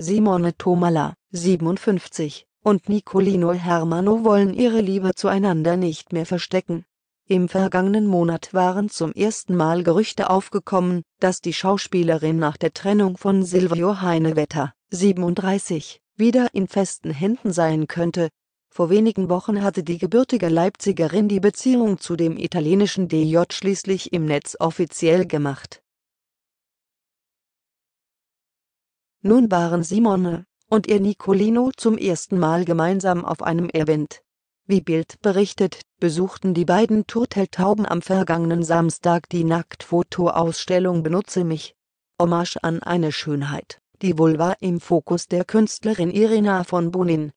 Simone Tomala, 57, und Nicolino Hermano wollen ihre Liebe zueinander nicht mehr verstecken. Im vergangenen Monat waren zum ersten Mal Gerüchte aufgekommen, dass die Schauspielerin nach der Trennung von Silvio Heinewetter, 37, wieder in festen Händen sein könnte. Vor wenigen Wochen hatte die gebürtige Leipzigerin die Beziehung zu dem italienischen DJ schließlich im Netz offiziell gemacht Nun waren Simone und ihr Nicolino zum ersten Mal gemeinsam auf einem Event. Wie Bild berichtet, besuchten die beiden Turteltauben am vergangenen Samstag die Nacktfotoausstellung Benutze mich. Hommage an eine Schönheit, die wohl war im Fokus der Künstlerin Irina von Bonin.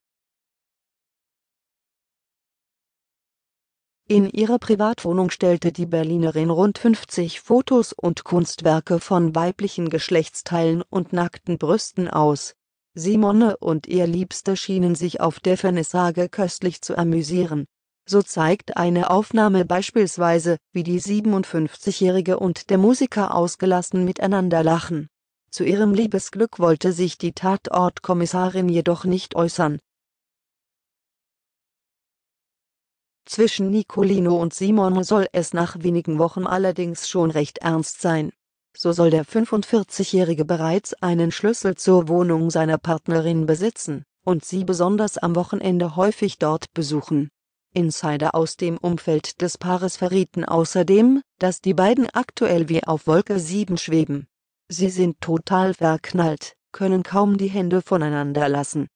In ihrer Privatwohnung stellte die Berlinerin rund 50 Fotos und Kunstwerke von weiblichen Geschlechtsteilen und nackten Brüsten aus. Simone und ihr Liebster schienen sich auf der Vernissage köstlich zu amüsieren. So zeigt eine Aufnahme beispielsweise, wie die 57-Jährige und der Musiker ausgelassen miteinander lachen. Zu ihrem Liebesglück wollte sich die Tatortkommissarin jedoch nicht äußern Zwischen Nicolino und Simon soll es nach wenigen Wochen allerdings schon recht ernst sein. So soll der 45-Jährige bereits einen Schlüssel zur Wohnung seiner Partnerin besitzen und sie besonders am Wochenende häufig dort besuchen. Insider aus dem Umfeld des Paares verrieten außerdem, dass die beiden aktuell wie auf Wolke 7 schweben. Sie sind total verknallt, können kaum die Hände voneinander lassen